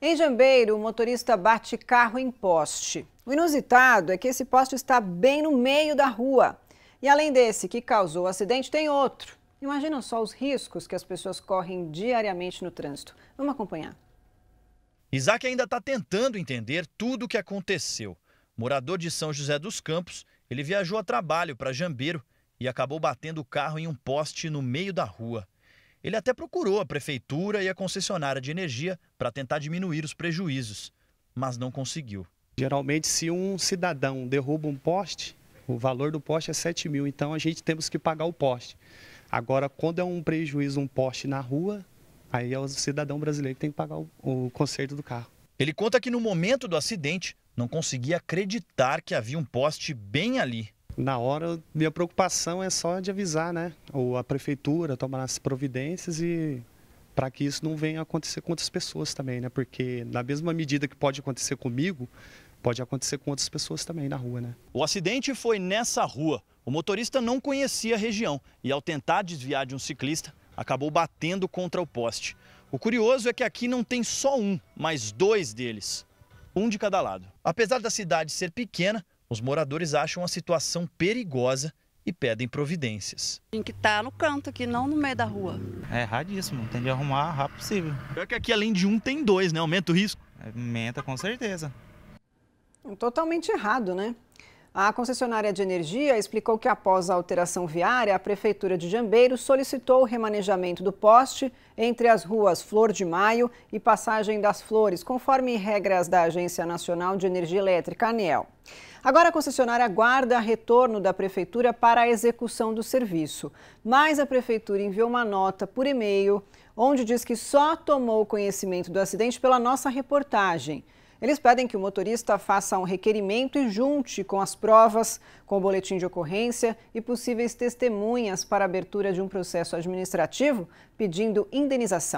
Em Jambeiro, o motorista bate carro em poste. O inusitado é que esse poste está bem no meio da rua. E além desse que causou o acidente, tem outro. Imagina só os riscos que as pessoas correm diariamente no trânsito. Vamos acompanhar. Isaac ainda está tentando entender tudo o que aconteceu. Morador de São José dos Campos, ele viajou a trabalho para Jambeiro e acabou batendo o carro em um poste no meio da rua. Ele até procurou a prefeitura e a concessionária de energia para tentar diminuir os prejuízos, mas não conseguiu. Geralmente, se um cidadão derruba um poste, o valor do poste é 7 mil, então a gente temos que pagar o poste. Agora, quando é um prejuízo, um poste na rua, aí é o cidadão brasileiro que tem que pagar o, o conserto do carro. Ele conta que no momento do acidente, não conseguia acreditar que havia um poste bem ali, na hora, minha preocupação é só de avisar, né? Ou a prefeitura tomar as providências e para que isso não venha acontecer com outras pessoas também, né? Porque na mesma medida que pode acontecer comigo, pode acontecer com outras pessoas também na rua, né? O acidente foi nessa rua. O motorista não conhecia a região e ao tentar desviar de um ciclista, acabou batendo contra o poste. O curioso é que aqui não tem só um, mas dois deles, um de cada lado. Apesar da cidade ser pequena, os moradores acham a situação perigosa e pedem providências. Tem que estar tá no canto aqui, não no meio da rua. É erradíssimo, tem de arrumar rápido possível. Pior que aqui, além de um, tem dois, né? Aumenta o risco? Aumenta com certeza. É totalmente errado, né? A concessionária de energia explicou que após a alteração viária, a Prefeitura de Jambeiro solicitou o remanejamento do poste entre as ruas Flor de Maio e Passagem das Flores, conforme regras da Agência Nacional de Energia Elétrica, ANEEL. Agora a concessionária aguarda retorno da Prefeitura para a execução do serviço, mas a Prefeitura enviou uma nota por e-mail onde diz que só tomou conhecimento do acidente pela nossa reportagem. Eles pedem que o motorista faça um requerimento e junte com as provas, com o boletim de ocorrência e possíveis testemunhas para abertura de um processo administrativo pedindo indenização.